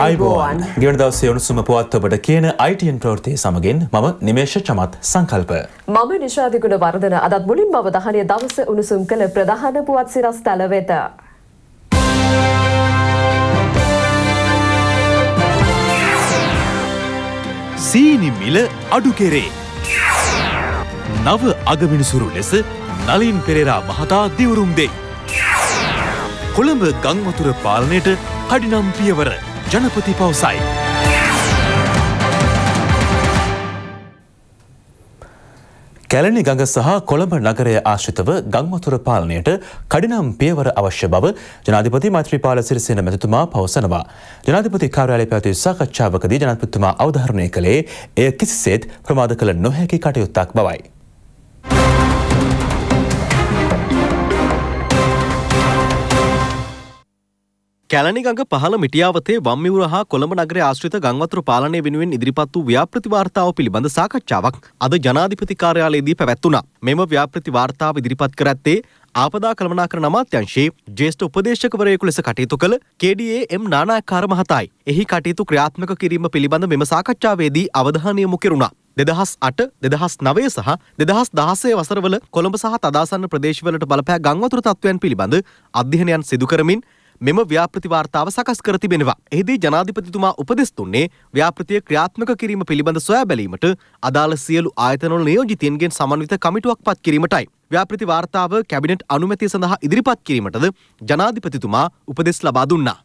අයිබෝන් ගෙවන දවසේ උණුසුම පුවත් ඔබට කියන අයිටන් ප්‍රවෘතිය සමගින් මම නිමේෂ චමත් සංකල්ප. මම නිශාධිකුණ වර්ධන අදත් මුලින් බව දහනය දවස උණුසුම් කළ ප්‍රධාන පුවත් සිරස් තැල වෙත. සීනි මිල අඩු කෙරේ. නව අගමිනිසුරු ලෙස නලින් පෙරේරා මහතා දිවුරුම් දෙයි. කොළඹ ගංවතුර පාලනයට කඩිනම් පියවර ජනපති පවසයි. කැලණි ගඟ සහ කොළඹ නගරය ආශ්‍රිතව ගංවතුර පාලනයට කඩිනම් පියවර අවශ්‍ය බව ජනාධිපති මෛත්‍රීපාල සිරිසේන මැතිතුමා පවසනවා. ජනාධිපති කාර්යාලය පැවති සාකච්ඡාවකදී ජනාධිපතිතුමා අවධාරණය කළේ එය කිසිසේත් ප්‍රමාද කළ නොහැකි කටයුත්තක් බවයි. කැලණිගඟ පහළ මිටියාවතේ වම්මිවුර හා කොළඹ නගර ආශ්‍රිත ගංවතුර පාලනය වෙනුවෙන් ඉදිරිපත් වූ ව්‍යාපෘති වාර්තාව පිළිබඳ සාකච්ඡාවක් අද ජනාධිපති කාර්යාලයේදී පැවැත්වුණා. මෙම ව්‍යාපෘති වාර්තාව ඉදිරිපත් කර ඇත්තේ ආපදා කළමනාකරණ අමාත්‍යංශයේ ජ්‍යෙෂ්ඨ උපදේශකවරයෙකු ලෙස කටයුතු කළ KDA එම් නානායක්කාර මහතායි. එහි කටයුතු ක්‍රියාත්මක කිරීම පිළිබඳ මෙම සාකච්ඡාවේදී අවධානය යොමු කෙරුණා. දෙදහස් අට දෙදහස් නවය සහ දෙදහස් දාසේ වසරවල කොළඹ සහ තදාසන්න ප්‍රදේශවලට බලපෑ ගංවතුර තත්ත්වයන් පිළිබඳ අධ්‍යයනයන් සිදුකරමින් මෙම ව්‍යාපෘති වාර්තාව සකස් කර තිබෙනවා. එහිදී ජනාධිපතිතුමා උපදෙස් දුන්නේ ව්‍යාපෘතිය ක්‍රියාත්මක කිරීම පිළිබඳ සොයා බැලීමට අදාළ සියලු ආයතනවල නියෝජිතයින්ගෙන් සමන්විත කමිටුවක් පත් කිරීමටයි. ව්‍යාපෘති වාර්තාව කැබිනට් අනුමැතිය සඳහා ඉදිරිපත් කිරීමටද ජනාධිපතිතුමා උපදෙස් ලබා දුන්නා.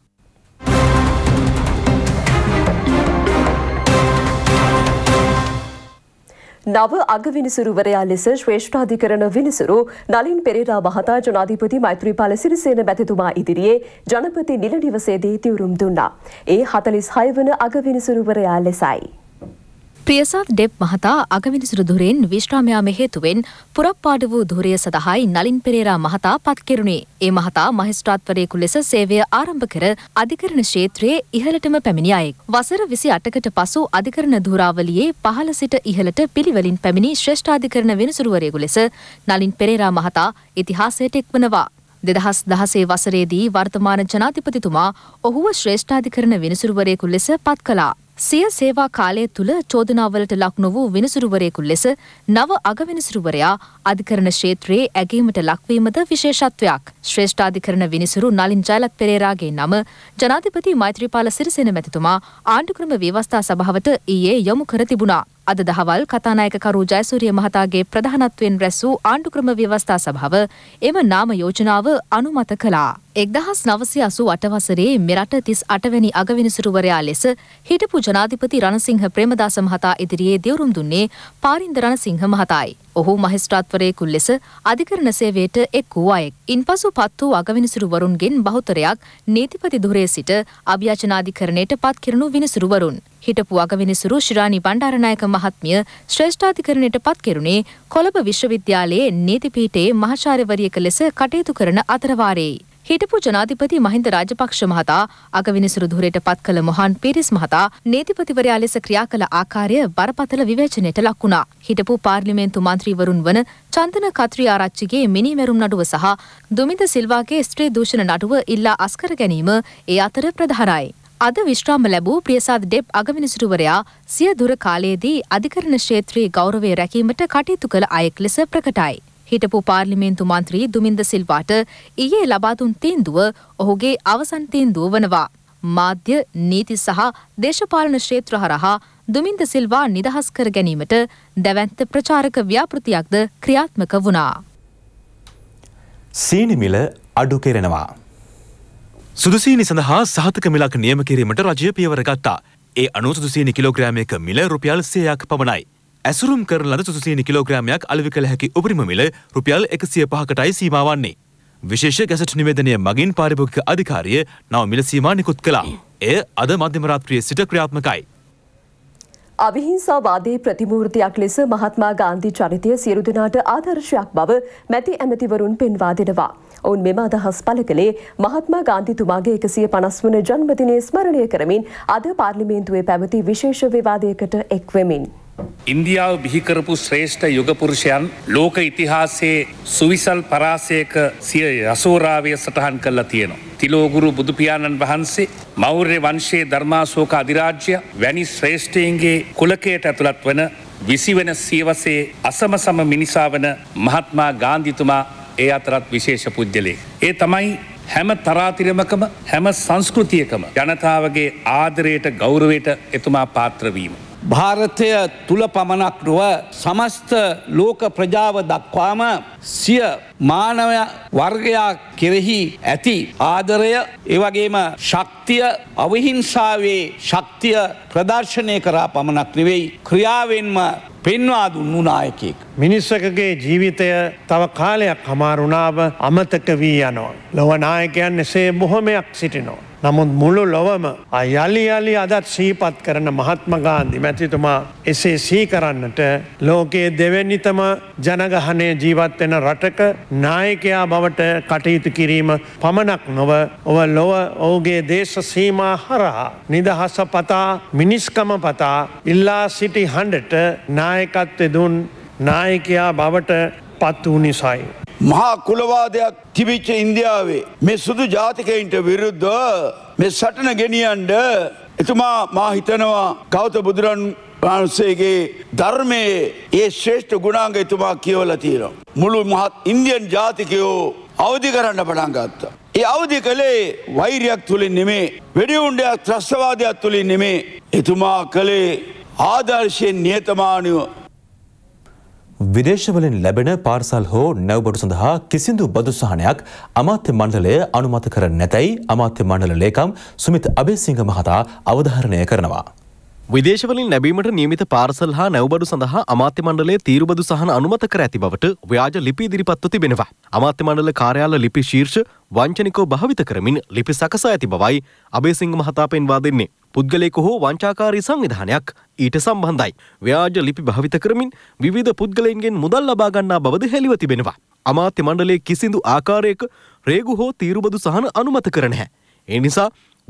නව අග විනිසුරුවරයා ලෙස ශ්‍රේෂ්ඨාධිකරණ විනිසුරු නලින් පෙරේරා මහතා ජනාධිපති මෛත්‍රීපාල සිරිසේන මැතිතුමා ඉදිරියේ ජනපති නිල නිවසේදී තිවුරුම් දුන්නා. ඒ 46 වන අග විනිසුරුවරයා ලෙසයි. ප්‍රියසාත් ඩෙප් මහතා අගවිනිසුරු දුරෙන් විශ්‍රාමයාම හේතුවෙන් පුරප්පාඩු වූ දුරය සඳහායි නලින් පෙරේරා මහතා පත් කෙරුණේ. ඒ මහතා මහිස්ත්‍රාත්වරයෙකු ලෙස සේවය ආරම්භ කර අධිකරණ ක්ෂේත්‍රයේ ඉහළටම පැමිණි අයෙක්. වසර 28කට පසු අධිකරණ ධුරාවලියේ පහළ සිට ඉහළට පිළිවෙලින් පැමිණි ශ්‍රේෂ්ඨාධිකරණ විනිසුරුවරයෙකු ලෙස නලින් පෙරේරා මහතා ඉතිහාසයට එක්වනවා. දෙදහස් දහසේ වසරේදී වර්තමාන ජනාධිපතිතුමා ඔහුව ශ්‍රේෂ්ඨාධිකරණ විනිසුරුවරයෙකු ලෙස පත් කලා. සිය සේවා කාලය තුළ චෝදනාවලට ලක් නොවූ විනිසුරුවරයෙකු ලෙස නව අගවිනිසුරුවරයා අධිකරණ ක්ෂේත්‍රයේ ඇගීමට ලක්වීමද විශේෂත්වයක්. ශ්‍රේෂ්ඨාධිකරණ විනිසුරු නලින් ජයලත් පෙරේරාගේ නම ජනාධිපති මෛත්‍රීපාල සිරිසෙන මැතිතුමා ආණ්ඩුක්‍රම ව්‍යවස්ථා සභාවට ඊයේ යොමු කර තිබුණා. අද දහවල් කතානායකකරු ජයසූරිය මහතාගේ ප්‍රධානත්වයෙන් රැස් වූ ආණ්ඩුක්‍රම ව්‍යවස්ථා සභාව එම නාම යෝජනාව අනුමත කළා. එක්දහස් නවසි අසු අටවසරේ මෙරට තිස් අටවැනි අගවිනිසුරුවරයා ලෙස හිටපු ජනාධිපති රණසිංහ ප්‍රේමදාස මහතා ඉදිරියේ දෙවරුම් දුන්නේ පාරින්ද රණසිංහ මහතායි. ඔහු මහිස්ත්‍රාත්වරයෙකු ලෙස අධිකරණ සේවයට එක් වූ අයෙක්. ඉන්පසු පත් වූ අගවිනිසුරුවරුන්ගෙන් බහුතරයක් නීතිපති ධුරේ සිට අභියාචනාධිකරණයට පත් කිරුණු විනිසුරුවරුන්. හිටපු අගවිනිසුරු ශිරාණි බණ්ඩාරනායක මහත්මිය ශ්‍රේෂ්ඨාධිකරණයට පත් කෙරුණේ කොළඹ විශ්වවිද්‍යාලයේ නීතිපීඨයේ මහාචාර්යවරියක ලෙස කටයුතු කරන අතරවාරයේ. හිටපු ජනාධිපති මහින්ද රාජපක්ෂ මහතා අගවිනිසුරු දුරයට පත් කළ මොහන් පිරිස් මහතා නීතිපතිවරයා ලෙස ක්‍රියා කළ ආකාරය බරපතල විවේචනයට ලක් වුණා. හිටපු පාර්ලිමේන්තු මන්ත්‍රීවරුන් වන චන්දන කත්‍රී ආරච්චිගේ මිනිමැරුම් නඩුව සහ දුමිත සිල්වාගේ ස්ත්‍රී දූෂණ නඩුව ඉල්ලා අස්කර ගැනීම ඒ අතර ප්‍රධානයි. අද විශ්‍රාම ලැබූ ප්‍රියසාද ඩෙප් අගමිනිසුරුවරයා සිය දුර කාලයේදී අධිකරණ ක්ෂේත්‍රයේ ගෞරවය රැකීමට කටයුතු කළ අයෙක් ලෙස ප්‍රකටයි. හිටපු පාර්ලිමේන්තු මන්ත්‍රී දුමින්ද සිල්වාට ඊයේ ලබාදුන් තීන්දුව ඔහුගේ අවසන් තීන්දුව වනවා. මාධ්‍ය නීති සහ දේශපාලන ක්ෂේත්‍ර හරහා දුමින්ද සිල්වා නිදහස් කර ගැනීමට දැවැන්ත ප්‍රචාරක ව්‍යාපෘතියක්ද ක්‍රියාත්මක වුණා. සීනිමිල අඩු කෙරෙනවා. සුදුසීනි සඳහා සහතක මිලක් නියම කිරීමට රජය පියවර ගත්තා. ඒ අනුසුදුසීනි කිලෝග්‍රෑමයක මිල රුපියල් සේයක් පමණයි. ඇසුරුම් කරන ලද සුසුසියනි කිලෝග්‍රෑමයක් අලෙවි කළ හැකි උපරිම මිල රුපියල් එකසිය පහකටයි සීමා වන්නේ. විශේෂ ගැසට් නිවේදනය මගින් පාරිභෝගික අධිකාරිය නව මිල සීමා නිකුත් කළා. එය අද මධ්‍යම රාත්‍රියේ සිට ක්‍රියාත්මකයි. අවිහිංසාවාදී ප්‍රතිමූර්තියක් ලෙස මහත්මා ගාන්ධි චරිතය සියලු දෙනාට ආදර්ශයක් බව මැති ඇමතිවරුන් පෙන්වා දෙනවා. ඔවුන් මෙම අදහස් පළ කළේ මහත්මා ගාන්ධිතුමාගේ එකසිය පනස් වන ජන්මදිනය ස්මරණය කරමින් අද පාර්ලිමේන්තුවේ පැවති විශේෂ විවාදයකට එක්වෙමින්. ඉන්දියාව බිහිකරපු ශ්‍රේෂ්ඨ යුගපුරුෂයන් ලෝක ඉතිහාසයේ සුවිසල් පරාසයක සිය යසෝරාවය සටහන් කරලා තියෙනවා. තිලෝගුරු බුදුපියාණන් වහන්සේ මෞර්ය වංශයේ ධර්මාශෝක අධිරාජ්‍ය වැනි ශ්‍රේෂ්ඨයන්ගේ කුලකයට ඇතුළත් වන විසිවන සියවසේ අසම සම මිනිසාවන මහත්මා ගාන්ධිතුමා ඒ අතරත් විශේෂ පුද්ගලේ. ඒ තමයි හැම තරාතිරමකම හැම සංස්කෘතියකම ජනතාවගේ ආදරයට ගෞරවයට එතුමා පාත්‍රවීම. භාරතය තුළ පමණක් නොව සමස්ත ලෝක ප්‍රජාව දක්වාම සිය මානවය වර්ගයා කෙරෙහි ඇති ආදරය ඒවගේම ශක්තිය අවහිංසාවේ ශක්තිය ප්‍රදර්ශනය කරා පමණක් නෙවෙයි ක්‍රියාවෙන්ම පෙන්වා දුන්නු නායකෙක්. මිනිස්සකගේ ජීවිතය තව කාලයක් හමාරුණාව අමතක වී යනවා. ලොවනායකයන් එසේ බොහොමයක් සිටිනවා. නමුත් මුළු ලොවම අයලි අලි අදත් සීපත් කරන මහත්මගාන්දි මැතිතුමා එසේ සීකරන්නට ලෝකයේ දෙවැනිතම ජනගහනය ජීවත්වෙන රටක නායකයා බවට කටයුතු කිරීම පමණක් නොව ඔව ලොව ඔහුගේ දේශ සීමා හරහා නිදහස පතා මිනිස්කම පතා ඉල්ලා සිටි හඬට නායකත්වෙ දුන් නායකයා බවට පත් වූ නිසයි. මහා කුලවාදයක් තිබිච්ච ඉන්දියාවේ මේ සුදු ජාතිකයින්ට විරුද්ධ මේ සටන ගෙනියන්ඩ එතුමා මා හිතනවා කෞත බුදුරන් වහන්සේගේ ධර්මයේ ඒ ශ්‍රේෂ්ඨ ගුණාංග එතුමා කියවල තීරම්. මුළු මහත් ඉන්දියන් ජාතිකයෝ අවධි කරන්න පටන්ගත්ත. ඒ අවධි කළේ වෛරයක් තුළින් නෙමේ වෙඩිවුන්ඩයක් ත්‍රස්්වාදයක් තුළින් නෙමේ එතුමා කළේ ආදර්ශයෙන් නියතමානයෝ විදේශවලින් ලැබෙන පාර්සල් හෝ නැව්බඩු සඳහා කිසිදු බදු සහනයක් අමාත්‍ය මණ්ඩලය අනුමත කර නැතැයි අමාත්‍ය මණ්ඩල ලේකම් සුමිත් අබේසිංහ මහතා අවධාරණය කරනවා. විදේශවලින් ලැබීමට නියමිත පාර්සල් හා නැව්බඩු සඳහා අමාත්‍ය මණ්ඩලයේ තීරුබදු සහන අනුමත කර ඇති බවට ව්‍යාජ ලිපි ඉදිරිපත්ව තිබෙනවා. අමාත්‍ය මණ්ඩල කාර්යාල ලිපි ශීර්ෂ වංචනිකව භාවිත කරමින් ලිපි සකසා ඇති බවයි අබේසිංහ මහතා පෙන්වා දෙන්නේ. පුද්ගලයෙකු හෝ වංචාකාරී සංවිධානයක් ඊට සම්බන්ධයි. ව්‍යාජ ලිපි භාවිත කරමින් විවිධ පුද්ගලයන්ගෙන් මුදල් ලබා ගන්නා බවද හෙළිව තිබෙනවා. අමාත්‍ය මණ්ඩලයේ කිසිදු ආකාරයක රේගු හෝ තීරුබදු සහන අනුමත කර නැහැ. ඒ නිසා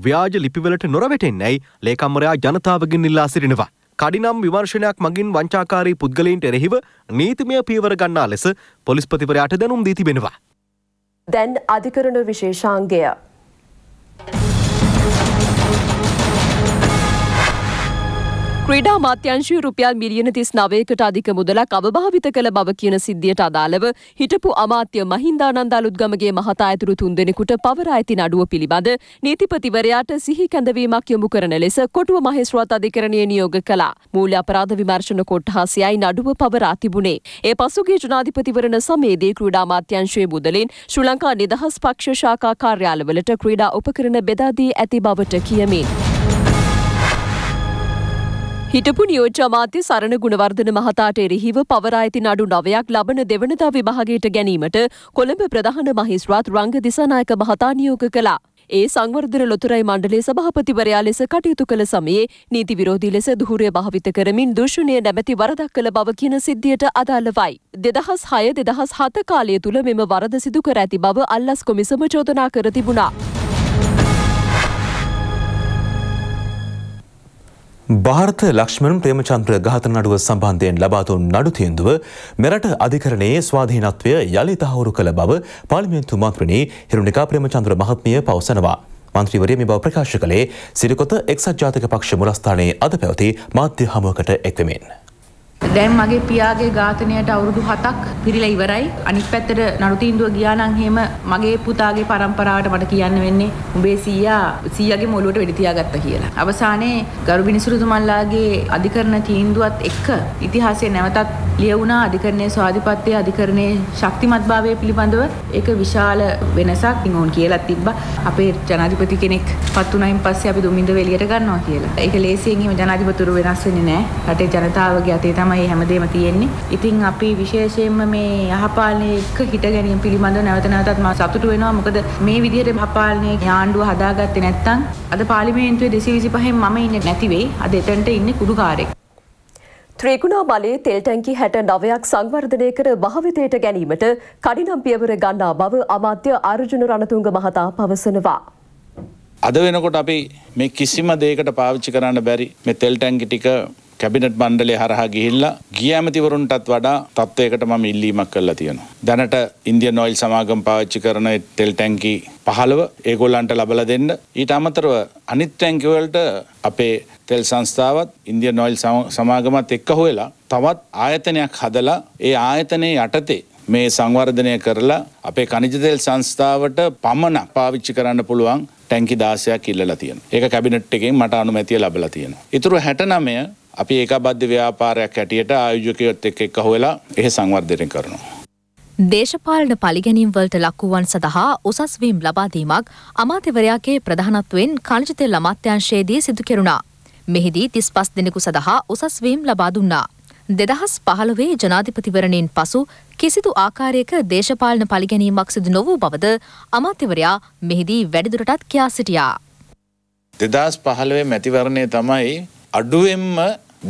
ව්‍යාජ ලිපිවලට නොරවැටෙන්නේයි ලේකම්වරයා ජනතාවගෙන් ඉල්ලා සිටිනවා. කඩිනම් විමර්ශනයක් මගින් වංචාකාරී පුද්ගලයින්ට එරෙහිව නීතිමය පියවර ගන්නා ලෙස පොලිස්පතිවරයාට දැනුම් දී තිබෙනවා. දැන් අධිකරණ විශේෂාංගය ක්‍රීඩා මාත්‍යංශය රුපියල් මිලියන තිස් නවයකට අධික මුදලක් අවභාවිත කළ බව කියන සිද්ධියට අදාළව හිටපු අමාත්‍ය මහින්දානන්ද අලුත්ගමගේ මහතා ඇතුළු තුන්දෙනෙකුට පවර ඇති නඩුව පිළිබඳ නීතිපතිවරයාට සිහි කැඳවීමක් යොමු කරන ලෙස කොටුව මහේස්වරත් අධිකරණයේ නියෝග කළා. මූල්‍ය අපරාධ විමර්ශන කොට්ටාසියයි නඩුව පවරා තිබුණේ. ඒ පසුගිය ජනාධිපතිවරණ සමයේදී ක්‍රීඩා මාත්‍යංශයේ මුදලින් ශ්‍රී ලංකා නිදහස් පක්ෂ ශාඛා කාර්යාලවලට ක්‍රීඩා උපකරණ බෙදා දී ඇති බවට කියමින් හිටපු නියෝජ්‍ය අමාත්‍ය සරණ ගුණවර්ධන මහතාට එරෙහිව පවරා ඇති නඩු නවයක් ලබන දෙවනදා විභාගයට ගැනීමට කොළඹ ප්‍රධාන මහිස්ත්‍රාත් රංග දිසානායක මහතා නියෝග කළා. ඒ සංවර්ධන ලොතරැයි මණ්ඩලයේ සභාපතිවරයා ලෙස කටයුතු කළ සමයේ නීති විරෝධී ලෙස දුහුරය භාවිත කරමින් දූෂණය නැමැති වරදක් කළ බව කියන සිද්ධියට අදාළවයි. දෙදහස් හය දෙදහස් හත කාලය තුළ මෙම වරද සිදු කර ඇති බව අල්ලස් කොමිසම චෝදනා කර තිබුණා. ಭಾರತ ಲಕ್ಷ್ಮಣ್ ಪ್ರೇಮಚಂದ್ರ ಘಾತ ನಡುವ ಸಂಬಂಧೆಯನ್ನು ಲಬಾದು ನಡುತೆಂದುವ ಮೆರಟ ಅಧಿಕರಣයේ ಸ್ವಾಧೀನತ್ವය යළි තහවුරු කළ බව පාර්ලිමේන්තු මන්ත්‍රණී හිරුණිකා ප්‍රේමචන්ද්‍ර මහත්මිය පවසනවා. මන්ත්‍රීවරිය මේ බව ප්‍රකාශ කළේ සිරිකොත එක්සත් ජාතික පක්ෂ මුලස්ථානයේ අද පැවති මාධ්‍ය හමුවකට එක්වමින්. දැන් මගේ පියාගේ ඝාතනයට අවුරුදු 7ක් පිරීලා ඉවරයි. අනිත් පැත්තට නරුතීන්දුව ගියා නම් එහෙම මගේ පුතාගේ પરම්පරාවට මට කියන්න වෙන්නේ උඹේ සීයා සීයාගේ මොළුවට වෙඩි තියාගත්තා කියලා. අවසානයේ ගරු බිනිසුරුතුමන්ලාගේ අධිකරණ තීන්දුවත් එක්ක ඉතිහාසයේ නැවතත් ලියවුණා අධිකරණයේ ස්වාධිපත්‍යයේ අධිකරණයේ ශක්තිමත්භාවය පිළිබඳව ඒක විශාල වෙනසක් ඉන් කියලා තිබ්බා. අපේ ජනාධිපති කෙනෙක් පත් වුණායින් පස්සේ අපි දුමින්ද එළියට ගන්නවා කියලා. ඒක ලේසියෙන් එහෙම ජනාධිපතිවරු වෙනස් වෙන්නේ නැහැ. රටේ ජනතාවගේ අතේ තමයි තමයි හැමදේම තියෙන්නේ. ඉතින් අපි විශේෂයෙන්ම මේ යහපාලනයේ එක්ක හිට ගැනීම පිළිබඳව නැවත නැවතත් මම සතුටු වෙනවා. මොකද මේ විදිහට යහපාලනයේ ආණ්ඩුව හදාගත්තේ නැත්නම් අද පාර්ලිමේන්තුවේ 225න් මම ඉන්නේ නැති වෙයි. අද එතනට ඉන්නේ කුඩුකාරෙක්. ත්‍රීගුණා බලයේ තෙල් ටැංකි 69ක් සංවර්ධනය කර භාවිතයට ගැනීමට කඩිනම් පියවර ගන්නා බව අමාත්‍ය අර්ජුන රණතුංග මහතා පවසනවා. අද වෙනකොට අපි මේ කිසිම දෙයකට පාවිච්චි කරන්න බැරි මේ තෙල් ටැංකි ටික කැබිනට් මණ්ඩලේ හරහා ගිහිල්ලා ගිය ඇමතිවරුන්ටත් වඩා තත්ත්වයකට මම ඉල්ලීමක් කරලා තියෙනවා. දැනට ඉන්දියන් ඔයිල් සමාගම් පාවිච්චි කරන තෙල් ටැංකි 15 ඒගොල්ලන්ට ලබලා දෙන්න. ඊට අමතරව අනිත් ටැංකි වලට අපේ තෙල් සංස්ථාවත් ඉන්දියන් ඔයිල් සමාගමත් එක්ක හොයලා තවත් ආයතනයක් හදලා ඒ ආයතනයේ යටතේ මේ සංවර්ධනය කරලා අපේ කනිජතෙල් සංස්ථාවට පමණ පාවිච්චි කරන්න පුළුවන් ටැංකි දාසයක් ඉල්ලලා තියෙන. ඒක කැබිනට් එකෙන් මට අනුමැතිය ලැබලා තියෙනවා. ඊටු 69 අපි ඒක බද්ධ ව්‍යාපාරයක් හැටියට ආයෝජකයොත් එක් එක් හොවෙලා එහ සංවර්ධනය කරනවා. දේශපාලන පලිගැනීම්වලට ලක්වුවන් සඳහා උසස්වීම් ලබාදීමක් අමාත්‍යවරයාගේ ප්‍රධානත්වෙන් කණජිතෙල් අමාත්‍යංශයේදී සිදු කෙරුණා. මෙහිදී තිස් පස් දෙනෙකු සඳහා උසස්වීම් ලබා දුන්නා. දෙදහස් පහළවේ ජනාධිපතිවරණයෙන් පසු කිසිදු ආකාරයක දේශපාලන පලිගැනීමක් සිදු නොවූ බවද අමාත්‍යවරයා මෙහිදී වැඩිදුරටත් කියා සිටියා. දෙදස් පහළවේ මැතිවරණය තමයි අඩුවෙන්ම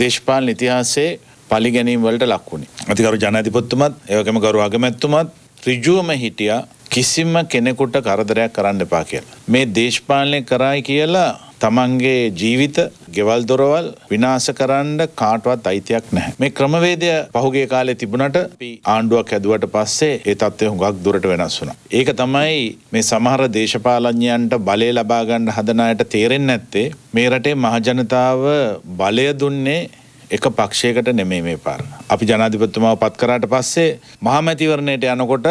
දේශපාලන ඉතිහාසේ පලිගැනීම් වලට ලක්වුණේ. අතිකරු ජනාධිපත්තුමත් ඒකම ගරු අගමැත්තුමත් ඍජුවම හිටිය කිසිම කෙනෙකුට කරදරයක් කරන්න එපා කියලා. මේ දේශපාලනය කරයි කියලා තමන්ගේ ජීවිත ගෙවල් දොරවල් විනාශ කරන්න කාටවත් අයිතියක් නැහැ. මේ ක්‍රමවේදය පහුගේ කාලේ තිබුණට ආණ්ඩුවක් හැදුවට පස්සේ ඒ තත්ත්වය හුඟක් දුරට වෙනස් වුණා. ඒක තමයි මේ සමහර දේශපාලඥයන්ට බලය ලබා ගන්න හදන අයට තේරෙන්නේ නැත්තේ මේ රටේ මහජනතාව බලය දුන්නේ එක පක්ෂයකට නෙමෙයි මේ පාර. අපි ජනාධිපතිතුමාව පත් කරාට පස්සේ මහමැතිවරණයට යනකොට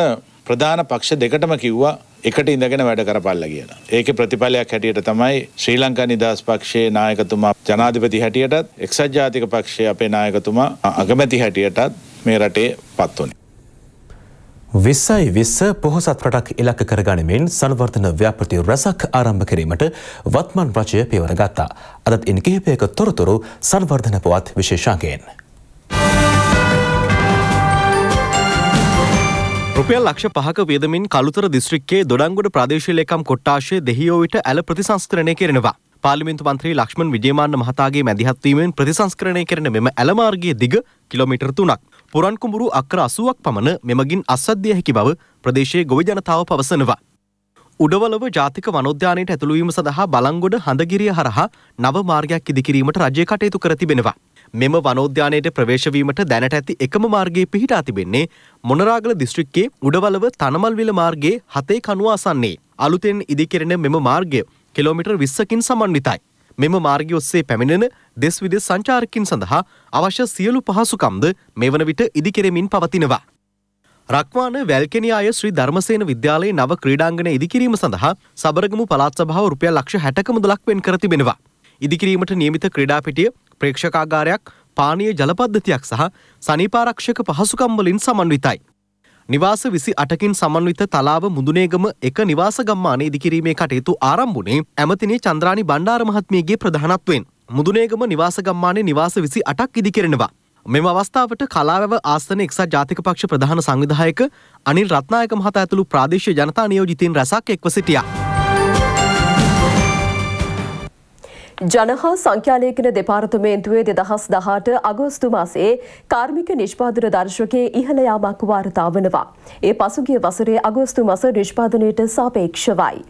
ප්‍රධාන පක්ෂ දෙකටම කිව්වා එකට ඉඳගෙන වැඩ කරපල්ල කියන. ඒක ප්‍රතිඵලයක් හැටියට තමයි ශ්‍රී ලංකා නිදහස් පක්ෂයේ නායකතුමා ජනාධිපති හැටියටත් එක්සත් ජාතික පක්ෂයේ අපේ නායකතුමා අගමැති හැටියටත් මේ රටේ පත්වුණේ. විස්සයි විස්ස පොහොසත් රටක් එලක්ක කරගනිමින් සංවර්ධන ව්‍යාපෘති රැසක් ආරම්භ කිරීමට වත්මන් රජය පියවර ගත්තා. අදත් ඉන් කිහිපයක තොරතුරු සංවර්ධන පුවත් විශේෂාගයෙන්. රුපියල් ලක්ෂ පහක වේදමින් කළුතර දිස්ත්‍රික්කේ දොඩංගොඩ ප්‍රදේශීලේකම් කොට්ටාශය දෙහියෝවිට ඇල ප්‍රතිසංස්කරණය කෙරෙනවා. පාලිමින්තු මන්ත්‍රී ලක්ෂ්මන් විජේමාන්න මහතාගේ මැදිහත්වීමෙන් ප්‍රතිසංස්කරණය කරන මෙම ඇලමාර්ගයේ දිග කිලෝමීටර් තුනක්. පුරන්කුඹුරු අක්‍ර අසුවක් පමණ මෙමගින් අස්සද්ධිය හැකි බව ප්‍රදේශයේ ගොවි ජනතාව පවසනවා. උඩවලව ජාතික වනෝද්‍යානයට ඇතුළුවීම සඳහා බලංගොඩ හඳගිරිය හරහා නව මාර්ගයක් ඉදිකිරීමට රජය කටයුතු කර තිබෙනවා. මෙම වනෝද්‍යානයට ප්‍රවේශවීමට දැනට ඇති එකම මාර්ගයේ පිහිටා තිබෙන්නේ මොනරාගල දිස්ත්‍රික්කයේ උඩවලව තනමල්විල මාර්ගයේ හතේ කනුව අසන්නේ. අලුතෙන් ඉදිකෙරෙන මෙම මාර්ගය කිලෝමීටර් 20කින් සමන්විතයි. මෙම මාර්ගය ඔස්සේ පැමිණෙන දෙස් විදෙස් සංචාරකින් සඳහා අවශ්‍ය සියලු පහසුකම්ද මෙවන විට ඉදිකෙරෙමින් පවතිනවා. රක්වාන වැල්කෙනයාය ශ්‍රී ධර්මසේන විද්‍යාලයේ නව ක්‍රීඩාංගන ඉදිකිරීම සඳහා සබරගමු පළාත් සභාව රුපියල් ලක්ෂ 60ක මුදලක් වෙන් කර තිබෙනවා. ඉදිකිරීමට නියමිත ක්‍රීඩාපිටිය ප්‍රේක්ෂකාගාරයක් පානීය ජලපද්ධතියක් සහ සනීපාරක්ෂක පහසුකම්වලින් සමන්විතයි. නිවාස විසි අටකින් සමන්විත තලාව මුදුනේගම එක නිවාස ගම්මාන ඉදිකිරීමේ කටයුතු ආරම්භුණේ ඇමතිනේ චන්ද්‍රානි බණ්ඩාරමහත්මියගේ ප්‍රධානත්වෙන්. මුදුනේගම නිවාසගම්මානය නිවාස විසි අටක් ඉදිකරෙනවා. මෙම අවස්ථාවට කලාවැව ආස්තන එක්සත් ජාතික පක්ෂ ප්‍රධාන සංවිධායක අනිල් රත්නායක මහතා ඇතුළු ප්‍රාදේශීය ජනතා නියෝජිතීන් රැසක් එක්ව සිටියා. ජනහා සංඛ්‍යාලේඛන දෙපාර්තමේන්තුවේ දෙදහස් දහට අගෝස්තු මාසේ කාර්මික නිෂ්පාදන දර්ශකයේ ඉහළ යාමක් වාර්තා වනවා. ඒ පසුගිය වසරේ අගෝස්තු මස නිෂ්පාදනයට සාපේක්ෂවයි.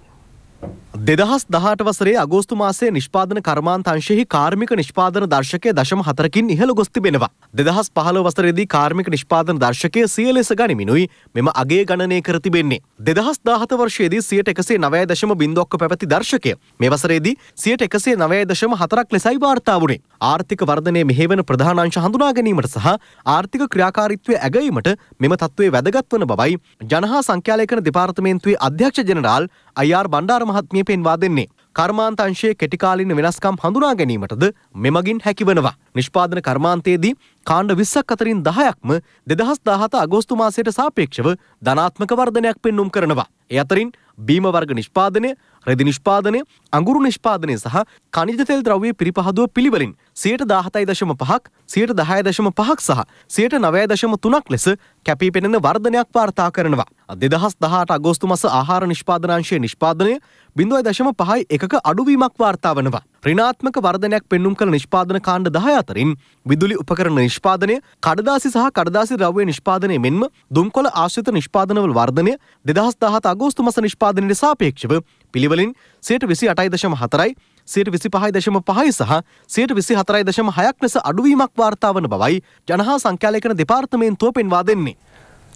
දෙදහස් දහට වසරේ අගෝස්තු මාසේ නිෂ්පාදන කර්මාන්තංශෙහි කාර්මික නිෂ්පාදන දර්ශකය දශම හතරකින් ඉහළ ගොස් තිබෙනවා. දෙදහස් පහළ වසරේදී කාර්මික නිෂ්පාදන දර්ශකය සිය ලෙස ගනිමිනුයි මෙම අගේ ගණනය කර තිබෙන්නේ. දෙදහස් දාහත වර්ෂයේදී සියට එකසේ නවය දශම බින්දොක්ක පැවැති දර්ශකය. මේ වසරේදී සියට එකසේ නවය දශම හතරක් ලෙසයි වාර්තා වුණේ. ආර්ථික වර්ධනය මෙහෙවන ප්‍රධානංශ හඳුනා ගැනීමට සහ ආර්ථික ක්‍රියාකාරීත්වය ඇගීමට මෙම තත්ත්වය වැදගත් වන බවයි ජනහා සංඛ්‍යාලේඛන දෙපාර්තමේන්තුවේ අධ්‍යක්ෂ ජෙනරාල් අයිආර් බණ්ඩාර මහත්මිය ක්‍රමේ පෙන්වා දෙන්නේ. කර්මාන්තංශයේ කෙටිකාලින වෙනස්කම් හඳුනා ගැනීමටද මෙමගින් හැකිවනවා. නිෂ්පාදන කර්මාන්තයේදී කාණ්ඩ 20ක් අතරින් 10ක්ම 2017 අගෝස්තු මාසයට සාපේක්ෂව ධනාත්මක වර්ධනයක් පෙන්눔 කරනවා. ඒ අතරින් බීම වර්ග නිෂ්පාදනය, රෙදි නිෂ්පාදනය, අඟුරු නිෂ්පාදනය සහ ඛනිජ තෙල් ද්‍රව්‍ය පිරිපහදුව පිළිවෙලින් 17.5%ක්, 10.5%ක් සහ 9.3%ක් ලෙස කැපී පෙනෙන වර්ධනයක් වාර්තා කරනවා. 2018 අගෝස්තු මාස ආහාර නිෂ්පාදනාංශයේ නිෂ්පාදනය බිඳුවයි දශම පහයි එකක අඩුවීමක් වාර්තා වනවා. රිනාත්මක වර්ධනයක් පෙන්නුම් කළ නිෂ්පාදන කාණ්ඩ දහය අතරින් විදුලි උපකරණ නිෂ්පාදනය කඩදාසි සහ කඩදාසි ද්‍රව්‍ය නිෂ්පාදනය මෙන්ම දුම්කොළ ආශ්‍රිත නිෂ්පාදනවල වර්ධනය දෙදහස් දහත අගෝස්තු මස නිෂ්පාදනයට සාපේක්ෂව පිළිවලින් සයට විසි අටයි දශම හතරයි සයට විසි පහයි දශම පහයි සහ සයට විසි හතරයි දශම හයක් ලෙස අඩුවීමක් වාර්තා වන බවයි ජනහා සංඛ්‍යාලයකන දෙපාර්තමයෙන් තුව පෙන්වා දෙන්නේ.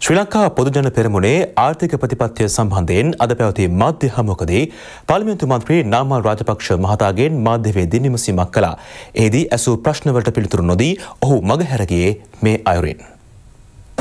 ශ්‍රී ලංකා පොදුජන පෙරමුණේ ආර්ථික ප්‍රතිපත්තිය සම්බන්ධයෙන් අද පැවති මාධ්‍ය හමුවකදී පාර්ලිමේන්තු මන්ත්‍රී නාමල් රාජපක්ෂ මහතාගෙන් මාධ්‍යවේදී නිමසීමක් කළා. එෙහිදී ඇසූ ප්‍රශ්නවලට පිළිතුරු නොදී ඔහු මගහැර ගියේ මේ අයුරින්.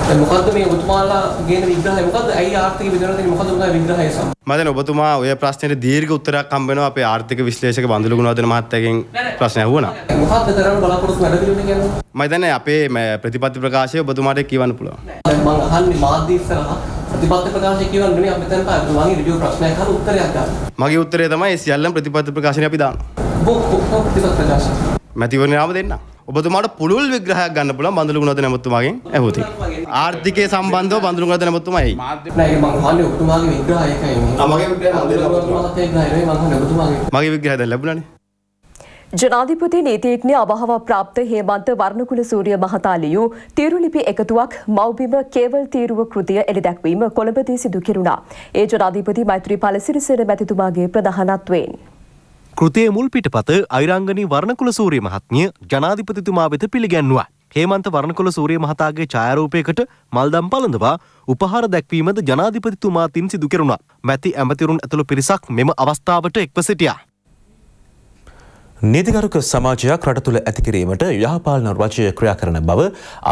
දැන් මොකද්ද මේ ඔබතුමාලා ගේන විග්‍රහය මොකද්ද? ඇයි ආර්ථික බෙදලා තියෙන්නේ? මොකද්ද ඔබතුමා විග්‍රහය සම? මම දැන් ඔබතුමා ඔය ප්‍රශ්නෙට දීර්ඝ උත්තරයක් හම්බ වෙනවා අපේ ආර්ථික විශ්ලේෂක බඳුළු ගුණවර්ධන මහත්තයාගෙන් ප්‍රශ්න ඇහුවනම්. මොකද්ද කරන්න බලාපොරොත්තු වැඩ පිළිවෙල කියන්නේ? මම දැන් අපේ ප්‍රතිපත්ති ප්‍රකාශය ඔබතුමාට කියවන්න පුළුවන්. දැන් මම අහන්නේ මාධ්‍ය ඉස්සරහා ප්‍රතිපත්ති ප්‍රකාශය කියවන්න නෙමෙයි අපි දැන් පාඩු වගේ රිවියු ප්‍රශ්නයක් අහලා උත්තරයක් ගන්න. මගේ උත්තරය තමයි සියල්ලම ප්‍රතිපත්ති ප්‍රකාශනේ අපි දානවා. බොක් බොක් ප්‍රතිපත්ති ප්‍රකාශය. මැතිවරණාව දෙන්න. ඔබතුමාට පුළුල් විග්‍රහයක් ගන්න පුළුවන් බඳුළු ගුණවර්ධන මහත්තයාගෙන් ඇහුවොත්. ආර්ථිකය සම්බන්ධව බඳුරුගත නැමතුමයි. මගේ විග්‍රහය ලැබුණනේ. ජනාධිපති නීතිඥ අභාව ප්‍රාප්ත හේමන්ත වර්ණකුල සූරිය මහතා ලියූ තීරුලිපි එකතුවක් මව්බිම කේවල් තීරුව කෘතිය එළිදැක්වීම කොළඹදී සිදු කෙරුණා. ඒ ජනාධිපති මෛත්‍රීපාල සිරිසේන මැතිතුමාගේ ප්‍රධානත්වයෙන්. කෘතියේ මුල් පිටපත අයිරංගනී වර්ණකුල සූරිය මහත්මිය ජනාධිපතිතුමා වෙත පිළිගැන්වුවා. හේමන්ත වරණකොළ සූරිය මහතාගේ ඡායාරූපයකට මල්දම් පළඳවා උපහාර දැක්වීමද ජනාධිපතිතුමා තින් සිදු කෙරුණා. මැති ඇමතිවරුන් ඇතුළු පිරිසක් මෙම අවස්ථාවට එක්ව සිටියා. නීතිගරුක සමාජයක් රට තුළ ඇතිකිරීමට යහපාලන රජය ක්‍රියා කරන බව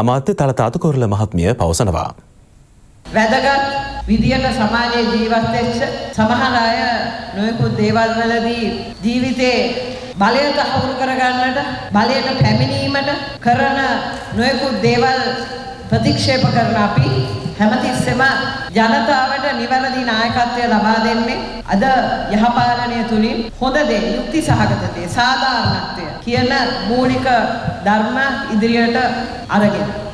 අමාත්‍ය තලතාතු කොරල මහත්මිය පවසනවා. වැදගත් විදියට සමාජයේ ජීවත් වෙච්ච සමහර අය නොයෙකුත් දේවල් වලදී ජීවිතේ බලය තහවුරු කරගන්නට බලයට පැමිණීමට කරන නොයෙකුත් දේවල් ප්‍රතික්ෂේප කරන අපි හැමතිස්සෙම ජනතාවට නිවැරදි නායකත්වය ලබා දෙන්නේ අද යහපාලනය තුලින් හොඳ දේ යුක්ති සහගත දේ සාධාරණත්වය කියන මූලික ධර්ම ඉදිරියට අරගෙන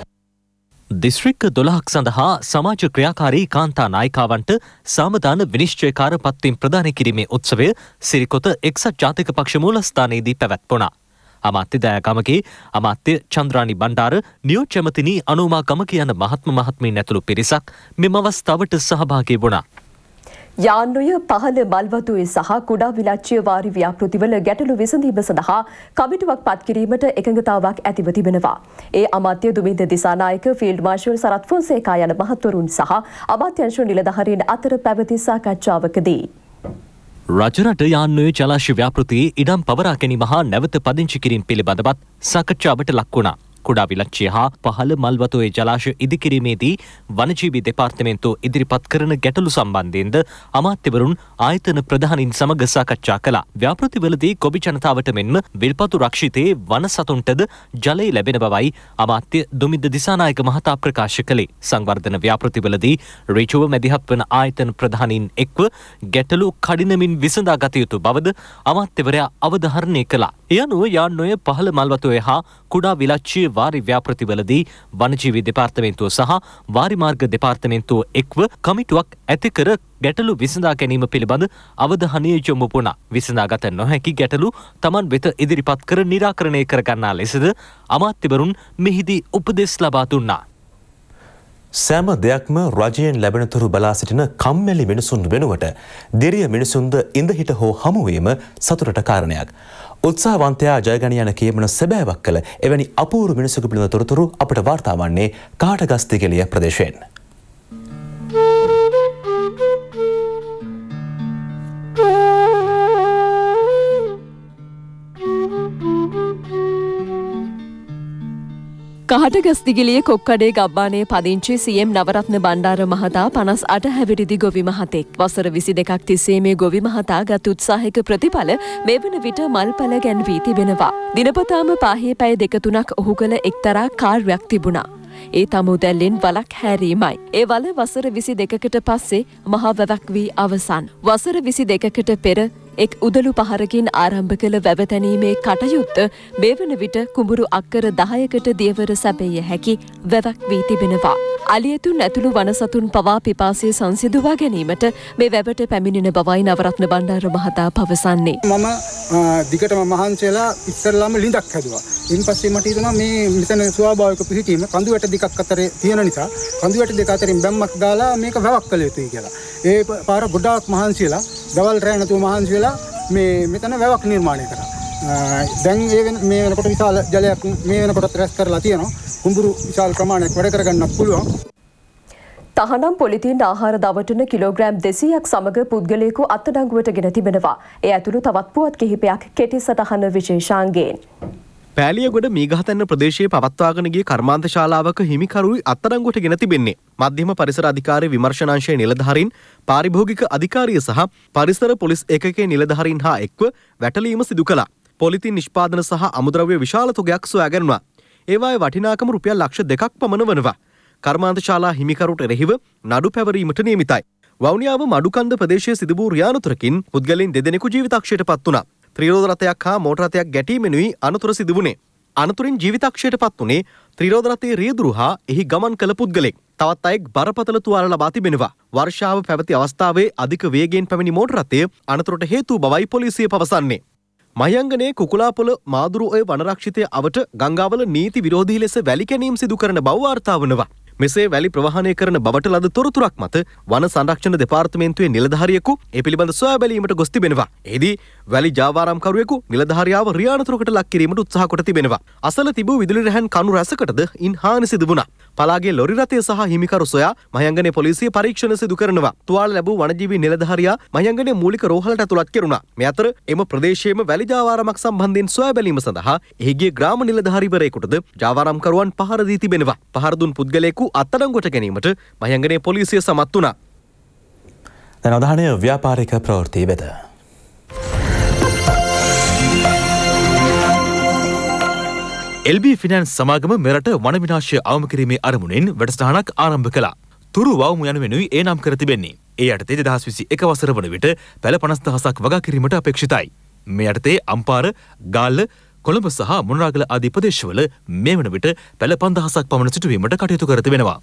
දිස්ත්‍රික්ක දොළහක් සඳහා සමාජ ක්‍රියාකාරී කාන්තා නායිකාවන්ට සාමධාන විනිශ්චයකාර පත්තිම් ප්‍රධානය කිරීමේ උත්සවය සිරිකොත එක්සත් ජාතික පක්ෂ මූලස්ථානයේදී පැවැත්වුණා. අමාත්‍ය දෑකමගේ අමාත්‍ය චන්ද්‍රානි බණ්ඩාර නියෝජ්‍යමතිනී අනුමාගම කියන මහත්ම මහත්මී නැතුළු පිරිසක් මෙම අවස්ථාවට සහභාගී වුණා. යාන්නුය පහළ මල්වතුයි සහ කුඩා විලච්චිය වාරි ව්‍යාපෘතිවල ගැටලු විසඳීම සඳහා කමිටුවක් පත්කිරීමට එකඟතාවක් ඇතිව තිබෙනවා. ඒ අමාත්‍ය දුමින්ද දිසානායක ෆිල්ඩ් මාර්ෂල් සරත් ෆොන්සේකා යන මහත්වරුන් සහ අමාත්‍යංශ නිලධාරීන් අතර පැවති සාකච්ඡාවකදී. රජරට යාන්නුවේ ජලාශ ව්‍යාපෘතියේ ඉඩම් පවරා ගැනීම හා නැවත පදිංචි කිරීම පිළිබඳවත් සාකච්ඡාවට ලක් වුණා. කුඩා විලක්ෂය හා පහළ මල්වතුයේ ජලාශ ඉදිකිරීමේදී වනජීවි දෙපාර්තමේන්තුව ඉදිරිපත් කරන ගැටලු සම්බන්ධයෙන්ද අමාත්‍යවරුන් ආයතන ප්‍රධානින් සමග සාකච්ඡා කළා. ව්‍යාපෘතිවලදී ගොබි ජනතාවට මෙන්ම විල්පතු රක්ෂිතයේ වන සතුන්ටද ජලය ලැබෙන බවයි අමාත්‍ය දුමිද්ද දිසානායක මහතා ප්‍රකාශ කළේ. සංවර්ධන ව්‍යාපෘතිවලදී ඍජුව මැදිහත් වන ආයතන ප්‍රධානින් එක්ව ගැටලු කඩිනමින් විසඳා ගත යුතු බවද අමාත්‍යවරයා අවධාරණය කළා. එය අනුව යාන්නොය පහළ මල්වතුයේ හා කුඩා විලච්චි වාරි ව්‍යාපෘතිවලදී වනජීවි දෙපාර්තමේන්තුව සහ වාරිමාර්ග දෙපාර්තමේන්තුව එක්ව කමිටුවක් ඇති කර ගැටලු විසඳා ගැනීම පිළිබඳ අවධානය යොමු වුණා. විසඳාගත නොහැකි ගැටලු Taman වෙත ඉදිරිපත් කර निराකරණය කරගන්නා ලෙසද අමාත්‍යවරුන් මෙහිදී උපදෙස් ලබා දුන්නා. සෑම දෙයක්ම රජයෙන් ලැබෙනතුරු බලා සිටින කම්මැලි මිනිසුන් වෙනුවට දෙරිය මිනිසුන්ද ඉඳ හිට හෝ හමුවීම සතුටට කාරණයක්. උත්සාවන්තයා ජයගණයන කියමන සැබෑවක් කළ එවැනි අපූරු මිනිසකු පිළිඳ තොරතුරු අපට වාර්තාවන්නේ කාටගස්තිකෙලිය ප්‍රදේශයෙන්. කාටගස්දිගිලිය කොක්කඩේ ගබ්බානය පදිංචි සියම් නවරත්න බණ්ඩාර මහතා පනස් අට හැවිරිදි ගොවි මහතෙක් වසර විසි දෙකක් තිස්සේ මේ ගොවි මහතා ගත් උත්සාහක ප්‍රතිඵල මේ වන විට මල් පල ගැන්වී තිබෙනවා. දිනපතාම පාහේ පැය දෙකතුනක් ඔහු කළ එක්තරා කාර්යක් තිබුණා. ඒ තමුදැල්ලෙන් වලක් හැරීමයි. ඒ වල වසර විසි දෙකකට පස්සේ මහවැවක් වී අවසන්. වසර විසි දෙකකට පෙර එක් උදළු පහරකින් ආරම්භ කළ වැවතැනීමේ කටයුත්ත මේවන විට කුඹුරු අක්කර දහයකට දියවර සැපේය හැකි වැවක් වී තිබෙනවා. අලියතුන් ඇතුළු වනසතුන් පවා පිපාසය සංසිදුවා ගැනීමට මේ වැවට පැමිණෙන බවයි නවරත්න බණ්ඩාර මහතා පවසන්නේ. මම දිගටම මහන්සේලා ඉස්සරලාම ලිඳක් හැදවා. ඉන් පස්සේ මට හිතෙනවා මේ මෙතන ස්වාභාවික පිහිටීම කඳු වැට දෙකක් අතරේ තියෙන නිසා කඳු වැට දෙක අතරින් බැම්මක් දාලා මේක වැවක් කළ යුතුයි කියලා. ඒ පාර ගොඩාක් මහන්සියලා දවල් රැ නැතුව මහන්සි වෙලා කියලා මේ මෙතන වැවක් නිර්මාණය කරා දැන් ඒ වෙන මේ වෙනකොට විශාල ජලයක් මේ වෙනකොටත් රැස් කරලා තියෙනවා කුඹුරු විශාල ප්‍රමාණයක් වැඩ කරගන්නත් පුළුවන් තහනම් පොලිතින් ආහාර දවටන කිලෝග්‍රෑම් දෙසීයක් සමඟ පුද්ගලයෙකු අත්තඩංගුවට ගෙන තිබෙනවා. ඒ ඇතුළු තවත් පුවත් කිහිපයක් කෙටි සටහන විශේෂාන්ගේෙන්. පෑලියගොඩ මීගහතැන්න ප්‍රදේශයේ පවත්වාගෙනගේ කර්මාන්ත ශාලාවක හිමිකරුයි අත්තරංගොට ගෙන තිබෙන්නේ. මධ්‍යම පරිසර අධිකාරය විමර්ශනංශය නිලධහරින් පාරිභෝගික අධිකාරිය සහ පරිසර පොලිස් එකකේ නිලධහරින් හා එක්ව වැටලීම සිදු කලා. පොලිතින් නිෂ්පාදන සහ අමුද්‍රව්‍ය විශාල තොගයක් සොයාගැන්වා. ඒවායි වටිනාකම රුපියල් ලක්ෂ දෙකක් පමණ වනවා. කර්මාන්ත ශාලා හිමිකරුට එරෙහිව නඩු පැවරීමට නියමිතයි. වවනියාව මඩුකන්ද ප්‍රදේශය සිදුවූ ්‍යානතුරකින් පුද්ගලින් දෙදෙනෙකු ජීවිතක්ෂයට පත් වනා. ත්‍රීරෝධ රථයක් හා මෝටර් රථයක් ගැටීමෙනුයි අනතුර සිදු වුණේ. අනතුරින් ජීවිතක්ෂයට පත් වුණේ ත්‍රීරෝධ රථයේ රියදුරු හා එහි ගමන් කළ පුද්ගලෙක්. තවත් අයෙක් බරපතල තුවාල ලබා තිබෙනවා. වර්ෂාව පැවති අවස්ථාවේ අධික වේගයෙන් පැමිණි මෝටර් රථය අනතුරට හේතු බවයි පොලිසිය පවසන්නේ. මයංගනයේ කුකුලාපොල මාදුරු ඔය වනරක්ෂිතය අවට ගංගාවල නීති විරෝධී ලෙස වැලි කැනීම් සිදු කරන බව වාර්තාවනවා. මෙසේ වැලි ප්‍රවාහනය කරන බවට ලද තොරතුරක් මත වන සංරක්ෂණ දෙපාර්තමේන්තුවේ නිලධාරියෙකු ඒ පිළිබඳ සොයා බැලීමට ගොස් තිබෙනවා. එෙහිදී වැලි ජාවාරම්කරුවෙකු නිලධාරයාව රියානතුරකට ලක් කිරීමට උත්සාහ කොට තිබෙනවා. අසල තිබූ විදුලි රැහන් කණු රැසකටද ඉන් හානි සිදු වුණා. පලාගේ ලොරි රථය සහ හිමිකරු සොයා මහයංගනේ පොලිසිය පරීක්ෂණ සිදු කරනවා. තුවාල ලැබූ වනජීවී නිලධාරියා මහයංගනේ මූලික රෝහලට ඇතුළත් කෙරුණා. මේ අතර එම ප්‍රදේශයේම වැලි ජාවාරමක් සම්බන්ධයෙන් සොයා බැලීම සඳහා එහිගේ ග්‍රාම නිලධාරිවරයෙකුටද ජාවාරම්කරුවන් පහර දී තිබෙනවා. පහර දුන් පුද්ගලයෙකු අත්අඩංගුවට ගැනීමට මහයංගනේ පොලිසිය සමත් වුණා. දැන් අවධානය ව්‍යාපාරික ප්‍රවෘත්ති වෙත. එල්බී ෆිනන්ස් සමාගම මෙරට වනවිනාශය අවම කිරීමේ අරමුණෙන් වැඩසටහනක් ආරම්භ කළා. තුරු වවුම යනුවෙනුයි ඒ නම් කර තිබෙන්නේ. ඒ යටතේ දෙදහස් විසි එක වසර වන විට පැළ පනස් දහසක් වගා කිරීමට අපේක්ෂිතයි. මේ යටතේ අම්පාර, ගාල්ල, කොළඹ සහ මොනරාගල ආදී ප්‍රදේශවල මේ වන විට පැළ පන්දහසක් පමණ සිටුවීමට කටයුතු කර තිබෙනවා.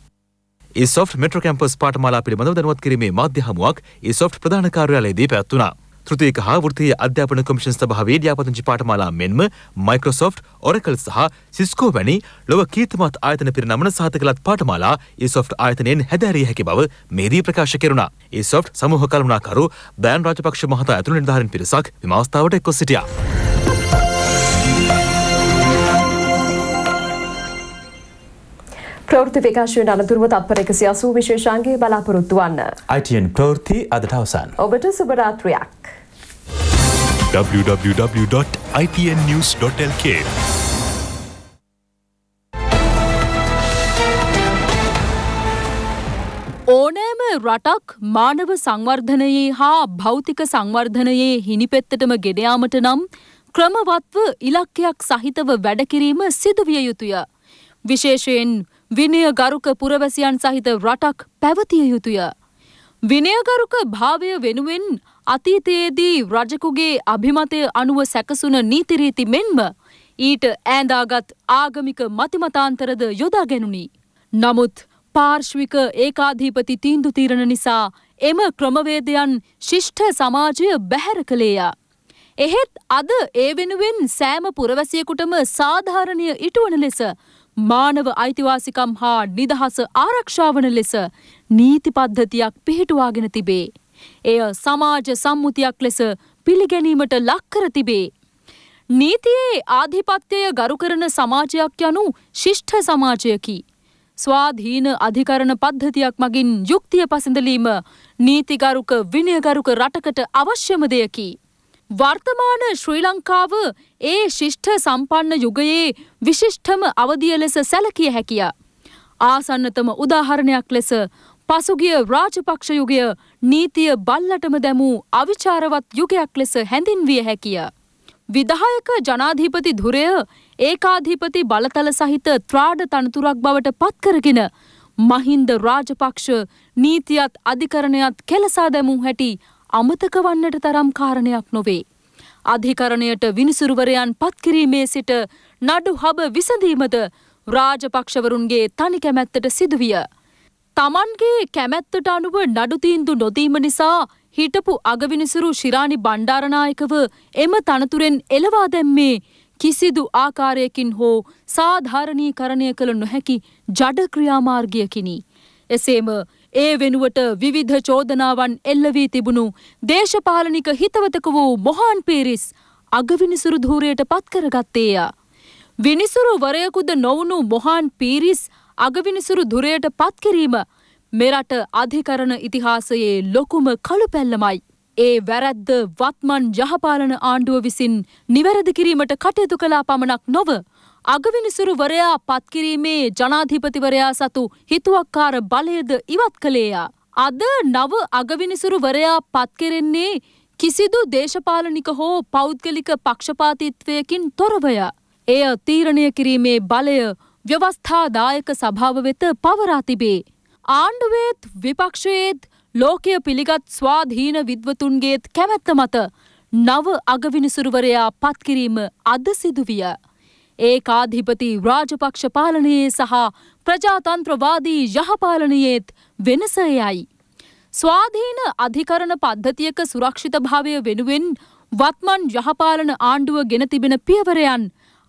ඉසොෆ්ට් මෙට්‍රෝ කැම්පස් පාඨමාලා පිළිබඳව දැනුවත් කිරීමේ මාධ්‍ය හමුවක් ඉසොෆ්ට් ප්‍රධාන කාර්යාලයේදී පැවැත්වුණා. තෘතියක හා වෘතිය අධ්‍යාපන කොමිෂන් සභාවේ ලියාපදිංචි පාඨමාලා මෙන්ම Microsoft, Oracle සහ Cisco වැනි ලොව කීර්තිමත් ආයතන පිරිනමන සහත කළත් පාඨමාලා eSoft ආයතනයෙන් හැදෑරිය හැකි බව මේදී ප්‍රකාශ කෙරුණා. eSoft සමූහ කළමනාකරු බෑන් රාජපක්ෂ මහතා ඇතුළු නිලධාරීන් පිරිසක් විම අවස්ථාවට එක්ව සිටියා. ප්‍රවෘති විකාශයෙන් අනතුරුව තත්පර එකසි අසූ විශේෂාන්ගේ බලාපොරොත්තු වන්න. ITN ප්‍රවෘති අදට අවසන්. ඔබට සුබරාත්‍රයක්. www.itnnews.lk ඕනෑම රටක් මානව සංවර්ධනයේ හා භෞතික සංවර්ධනයේ හිනිපෙත්තටම ගෙඩයාමට නම් ක්‍රමවත්ව ඉලක්කයක් සහිතව වැඩකිරීම සිදුවිය යුතුය. විශේෂයෙන් විනය ගරුක පුරවැසියන් සහිත රටක් පැවතිය යුතුය. විනයගරුක භාවය වෙනුවෙන් අතීතයේදී රජකුගේ අභිමතය අනුව සැකසුන නීතිරීති මෙන්ම ඊට ඈඳාගත් ආගමික මතිමතාන්තරද යොදාගැනුණි. නමුත් පාර්ශ්වික ඒකාධීපති තීන්දු තීරණ නිසා එම ක්‍රමවේදයන් ශිෂ්ඨ සමාජය බැහැර කළේය. එහෙත් අද ඒ වෙනුවෙන් සෑම පුරවැසියකුටම සාධාරණය ඉටුවන ලෙස මානව අයිතිවාසිකම් හා නිදහස ආරක්ෂාවන ලෙස නීති පද්ධතියක් පිහිටුවාගෙන තිබේ. එය සමාජ සම්මුතියක් ලෙස පිළිගැනීමට ලක්කර තිබේ. නීතියේ ආධිපත්‍යය ගරු කරන සමාජයක් යනු ශිෂ්ඨ සමාජයකි. ස්වාධීන අධිකරණ පද්ධතියක් මගින් යුක්තිය පසඳලීම නීතිගරුක විනයගරුක රටකට අවශ්‍යම දෙයකි. වර්තමාන ශ්‍රී ලංකාව ඒ ශිෂ්ඨ සම්පන්න යුගයේ විශිෂ්ඨම අවධිය ලෙස සැලකිය හැකිය. ආසන්නතම උදාහරණයක් ලෙස පසුගිය රාජපක්ෂ යුගය නීතිය බල්ලටම දැමූ අවිචාරවත් යුගයක් ලෙස හැඳින්විය හැකිය. විදායක ජනාධිපති ධුරය ඒකාධිපති බලතල සහිත ත්‍රාඩ තනතුරක් බවට පත්කරගෙන මහින්ද රාජපක්ෂ නීතියත් අධිකරණයත් කෙලසා දැමූ හැටි අමතක වන්නට තරම් කාරණයක් නොවේ. අධිකරණයට විනිසුරුවරයන් පත්කිරීමේ සිට නඩු හබ විසඳීමද රාජපක්ෂවරුන්ගේ තනි කැමැත්තට සිදුවිය. තමන්ගේ කැමැත්තට අනුව නඩුතීන්දු නොදීම නිසා හිටපු අගවිනිසුරු ශිරාණි බණ්ඩාරනායකව එම තනතුරෙන් එලවා දැම්මේ කිසිදු ආකාරයකින් හෝ සාධාරණීකරණය කළ නොහැකි ජඩ ක්‍රියාමාර්ගයකිනි. එසේම ඒ වෙනුවට විවිධ චෝදනාවන් එල්ලවී තිබුණු දේශපාලනික හිතවතක වූ මොහාන් පීරිස් අගවිනිසුරු ධූරයට පත්කරගත්තේය. විනිසුරු වරයකුද නොවුණු මොහාන් පීරිස් අගවිනිසුරු දුරයට පත්කිරීම මෙරට අධිකරණ ඉතිහාසයේ ලොකුම කළුපැල්ලමයි. ඒ වැරැද්ද වත්මන් ජහපාලන ආණ්ඩුව විසින් නිවැරදි කිරීමට කටයුතු කලා පමණක් නොව අගවිනිසුරුවරයා පත්කිරීමේ ජනාධිපතිවරයා සතු හිතුවක්කාර බලයද ඉවත් කළේය. අද නව අගවිනිසුරුවරයා පත්කෙරෙන්නේ කිසිදු දේශපාලනික හෝ පෞද්ගලික පක්ෂපාතිත්වයකින් තොරවය. එය තීරණය කිරීමේ බලය ව්‍යවස්ථාදායක සභාව වෙත පවරා තිබේ. ආණ්ඩුවේත් විපක්ෂයේත් ලෝකය පිළිගත් ස්වාධීන විද්වතුන්ගේත් කැමැත්ත මත නව අගවිනිසුරුවරයා පත්කිරීම අද සිදුවිය. ඒකාධිපති රාජපක්ෂ පාලනයේ සහ ප්‍රජාතන්ත්‍රවාදී යහපාලනයේත් වෙනස එයයි. ස්වාධීන අධිකරණ පද්ධතියක සුරක්ෂිතභාවය වෙනුවෙන් වත්මන් යහපාලන ආණ්ඩුව ගෙන තිබෙන පියවරයන්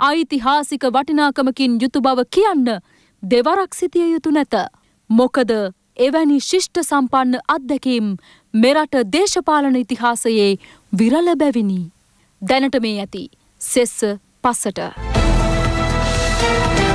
ඓතිහාසික වටිනාකමකින් යුතු බව කියන්න දෙවරක් සිතිය යුතු නැත. මොකද එවැනි ශිෂ්ට සම්පන්න අත්දැකීම් මෙරට දේශපාලන ඉතිහාසයේ විරල බැවිනි. දැනට මේ ඇති සෙස්ස පසට. Thank you.